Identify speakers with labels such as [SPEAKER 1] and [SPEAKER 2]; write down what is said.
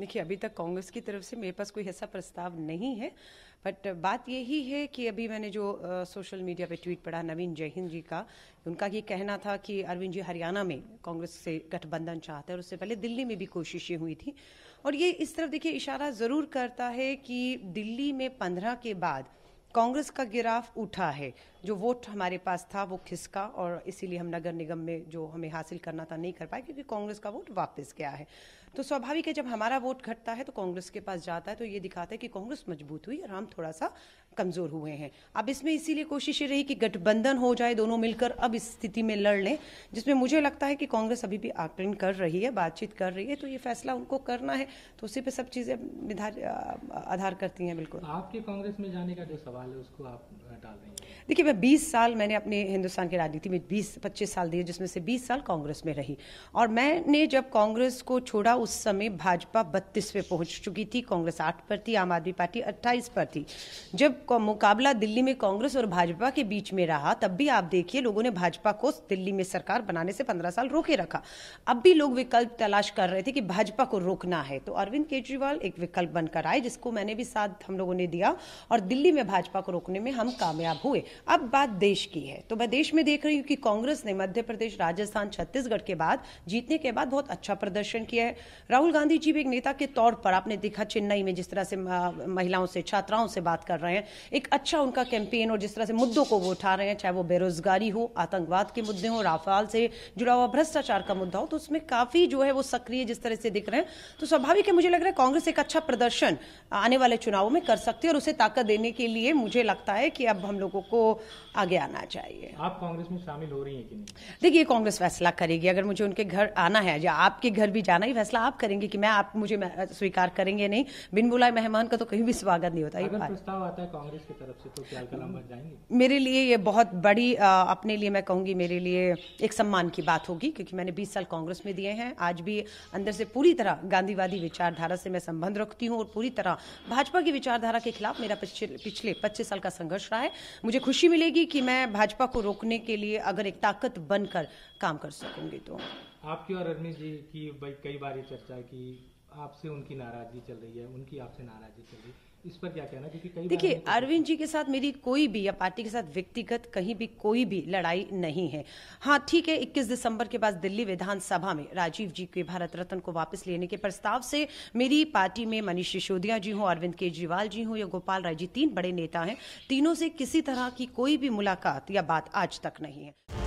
[SPEAKER 1] देखिए अभी तक कांग्रेस की तरफ से मेरे पास कोई ऐसा प्रस्ताव नहीं है बट बात यही है कि अभी मैंने जो आ, सोशल मीडिया पे ट्वीट पढ़ा नवीन जयहिंद जी का उनका ये कहना था कि अरविंद जी हरियाणा में कांग्रेस से गठबंधन चाहते हैं और उससे पहले दिल्ली में भी कोशिशें हुई थी और ये इस तरफ देखिए इशारा ज़रूर करता है कि दिल्ली में पंद्रह के बाद कांग्रेस का गिराफ उठा है जो वोट हमारे पास था वो खिसका और इसीलिए हम नगर निगम में जो हमें हासिल करना था नहीं कर पाए क्योंकि कांग्रेस का वोट वापस गया है तो स्वाभाविक है जब हमारा वोट घटता है तो कांग्रेस के पास जाता है तो ये दिखाता है कि कांग्रेस मजबूत हुई और हम थोड़ा सा कमजोर हुए हैं अब इसमें इसीलिए कोशिश ये रही कि गठबंधन हो जाए दोनों मिलकर अब इस स्थिति में लड़ लें जिसमें मुझे लगता है कि कांग्रेस अभी भी आकलन कर रही है बातचीत कर रही है तो ये फैसला उनको करना है तो उसी पर सब चीजें आधार करती हैं बिल्कुल आपके कांग्रेस में जाने का जो सवाल है उसको आप डाल रही हैं देखिए मैं 20 साल मैंने अपने हिंदुस्तान की राजनीति में 20 25 साल दिए जिसमें से 20 साल कांग्रेस में रही और मैंने जब कांग्रेस को छोड़ा उस समय भाजपा बत्तीस पे पहुंच चुकी थी कांग्रेस आठ पर थी आम आदमी पार्टी अट्ठाईस पर थी जब मुकाबला दिल्ली में कांग्रेस और भाजपा के बीच में रहा तब भी आप देखिए लोगों ने भाजपा को दिल्ली में सरकार बनाने से पंद्रह साल रोके रखा अब भी लोग विकल्प तलाश कर रहे थे कि भाजपा को रोकना है तो अरविंद केजरीवाल एक विकल्प बनकर आए जिसको मैंने भी साथ हम लोगों ने दिया और दिल्ली में भाजपा को रोकने में हम काम कामयाब हुए अब बात देश की है तो मैं देश में देख रही हूँ कि कांग्रेस ने मध्य प्रदेश राजस्थान छत्तीसगढ़ के बाद जीतने के बाद बहुत अच्छा प्रदर्शन किया है राहुल गांधी जी भी एक नेता के तौर पर आपने देखा चेन्नई में जिस तरह से महिलाओं से छात्राओं से बात कर रहे हैं एक अच्छा उनका कैंपेन और जिस तरह से मुद्दों को वो उठा रहे हैं चाहे वो बेरोजगारी हो आतंकवाद के मुद्दे हो राफाल से जुड़ा हुआ भ्रष्टाचार का मुद्दा हो तो उसमें काफी जो है वो सक्रिय जिस तरह से दिख रहे हैं तो स्वाभाविक है मुझे लग रहा है कांग्रेस एक अच्छा प्रदर्शन आने वाले चुनावों में कर सकती है और उसे ताकत देने के लिए मुझे लगता है कि अब तब हम लोगों को आगे आना चाहिए आप कांग्रेस में शामिल हो रही हैं कि नहीं देखिए कांग्रेस फैसला करेगी अगर मुझे उनके घर आना है या आपके घर भी जाना ही फैसला आप करेंगे कि मैं आप मुझे स्वीकार करेंगे नहीं बिन बुलाए मेहमान का तो कहीं भी स्वागत नहीं होता प्रस्ताव आता है कांग्रेस की तरफ से तो क्या बन जाएंगे मेरे लिए ये बहुत बड़ी अपने लिए मैं कहूँगी मेरे लिए एक सम्मान की बात होगी क्योंकि मैंने बीस साल कांग्रेस में दिए हैं आज भी अंदर से पूरी तरह गांधीवादी विचारधारा से मैं संबंध रखती हूँ और पूरी तरह भाजपा की विचारधारा के खिलाफ मेरा पिछले पच्चीस साल का संघर्ष रहा है है मुझे खुशी मिलेगी कि मैं भाजपा को रोकने के लिए अगर एक ताकत बनकर काम कर सकूंगी तो आपकी और रमेश जी की कई बार ये चर्चा की आपसे उनकी नाराजगी चल रही है उनकी आपसे नाराजगी चल रही है इस पर क्या कहना क्योंकि कई देखिए अरविंद जी के साथ मेरी कोई भी या पार्टी के साथ व्यक्तिगत कहीं भी कोई भी लड़ाई नहीं है हाँ ठीक है 21 दिसंबर के बाद दिल्ली विधानसभा में राजीव जी के भारत रत्न को वापस लेने के प्रस्ताव से मेरी पार्टी में मनीष सिसोदिया जी हों अरविंद केजरीवाल जी हों या गोपाल राय जी तीन बड़े नेता हैं तीनों से किसी तरह की कोई भी मुलाकात या बात आज तक नहीं है